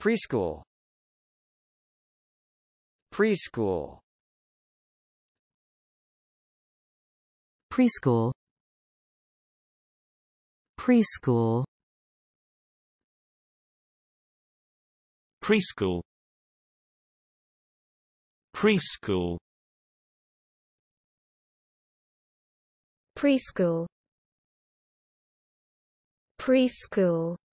Preschool Preschool Preschool Preschool Preschool Preschool Preschool Preschool